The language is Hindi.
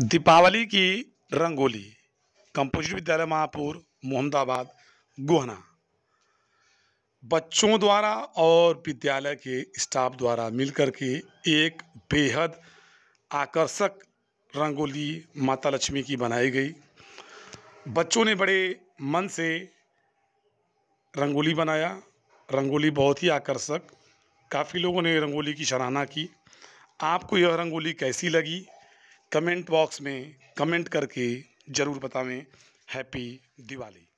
दीपावली की रंगोली कंपोजिट विद्यालय महापुर मोहम्मदाबाद गोहना बच्चों द्वारा और विद्यालय के स्टाफ द्वारा मिलकर के एक बेहद आकर्षक रंगोली माता लक्ष्मी की बनाई गई बच्चों ने बड़े मन से रंगोली बनाया रंगोली बहुत ही आकर्षक काफ़ी लोगों ने रंगोली की सराहना की आपको यह रंगोली कैसी लगी कमेंट बॉक्स में कमेंट करके ज़रूर बतावें हैप्पी दिवाली